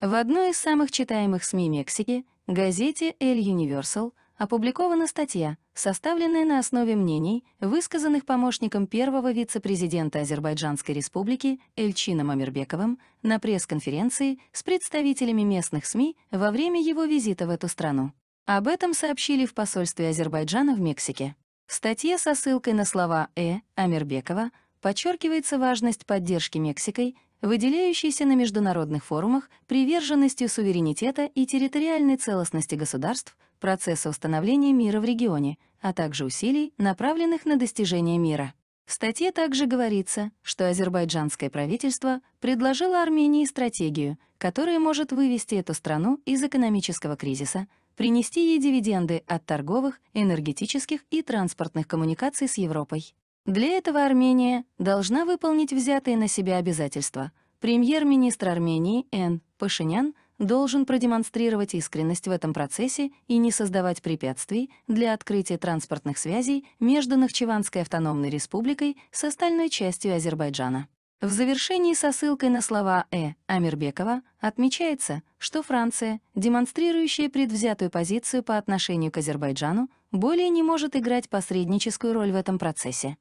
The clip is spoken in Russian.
В одной из самых читаемых СМИ Мексики, газете «El Universal», опубликована статья, составленная на основе мнений, высказанных помощником первого вице-президента Азербайджанской республики Эльчином Амирбековым на пресс-конференции с представителями местных СМИ во время его визита в эту страну. Об этом сообщили в посольстве Азербайджана в Мексике. В статье со ссылкой на слова «Э» Амирбекова подчеркивается важность поддержки Мексикой выделяющийся на международных форумах приверженностью суверенитета и территориальной целостности государств, процесса установления мира в регионе, а также усилий, направленных на достижение мира. В статье также говорится, что азербайджанское правительство предложило Армении стратегию, которая может вывести эту страну из экономического кризиса, принести ей дивиденды от торговых, энергетических и транспортных коммуникаций с Европой. Для этого Армения должна выполнить взятые на себя обязательства. Премьер-министр Армении Н. Пашинян должен продемонстрировать искренность в этом процессе и не создавать препятствий для открытия транспортных связей между Нахчеванской автономной республикой с остальной частью Азербайджана. В завершении со ссылкой на слова Э. Амирбекова отмечается, что Франция, демонстрирующая предвзятую позицию по отношению к Азербайджану, более не может играть посредническую роль в этом процессе.